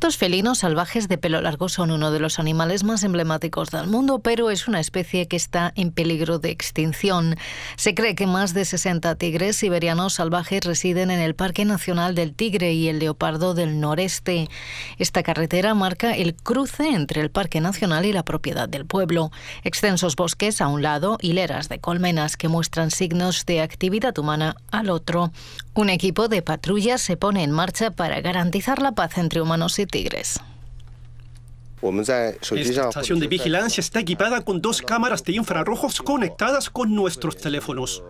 Estos felinos salvajes de pelo largo son uno de los animales más emblemáticos del mundo, pero es una especie que está en peligro de extinción. Se cree que más de 60 tigres siberianos salvajes residen en el Parque Nacional del Tigre y el Leopardo del Noreste. Esta carretera marca el cruce entre el Parque Nacional y la propiedad del pueblo. Extensos bosques a un lado, hileras de colmenas que muestran signos de actividad humana al otro. Un equipo de patrulla se pone en marcha para garantizar la paz entre humanos y tigres. La estación de vigilancia está equipada con dos cámaras de infrarrojos conectadas con nuestros teléfonos.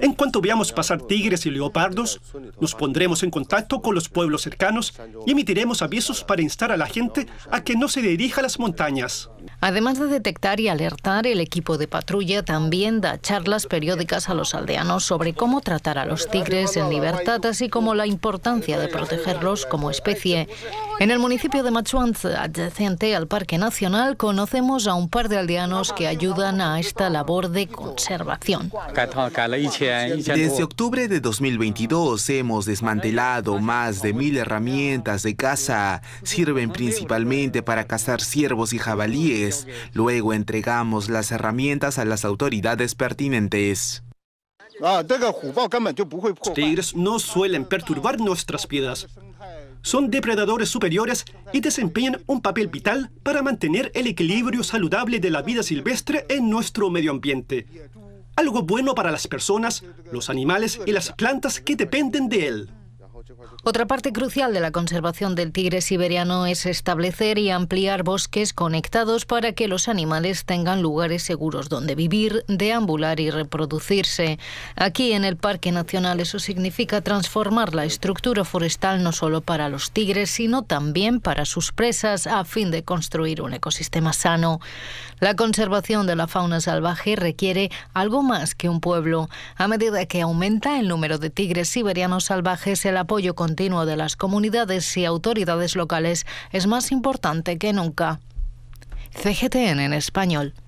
En cuanto veamos pasar tigres y leopardos, nos pondremos en contacto con los pueblos cercanos y emitiremos avisos para instar a la gente a que no se dirija a las montañas. Además de detectar y alertar, el equipo de patrulla también da charlas periódicas a los aldeanos sobre cómo tratar a los tigres en libertad, así como la importancia de protegerlos como especie. En el municipio de Machuanz, adyacente al Parque Nacional, conocemos a un par de aldeanos que ayudan a esta labor de conservación. Desde octubre de 2022 hemos desmantelado más de mil herramientas de caza. Sirven principalmente para cazar ciervos y jabalíes. Luego entregamos las herramientas a las autoridades pertinentes. Ah, Los tigres no suelen perturbar nuestras piedras. Son depredadores superiores y desempeñan un papel vital para mantener el equilibrio saludable de la vida silvestre en nuestro medio ambiente algo bueno para las personas, los animales y las plantas que dependen de él. Otra parte crucial de la conservación del tigre siberiano es establecer y ampliar bosques conectados para que los animales tengan lugares seguros donde vivir, deambular y reproducirse. Aquí en el Parque Nacional eso significa transformar la estructura forestal no solo para los tigres, sino también para sus presas a fin de construir un ecosistema sano. La conservación de la fauna salvaje requiere algo más que un pueblo. A medida que aumenta el número de tigres siberianos salvajes, el apoyo continuo de las comunidades y autoridades locales es más importante que nunca. CGTN en español.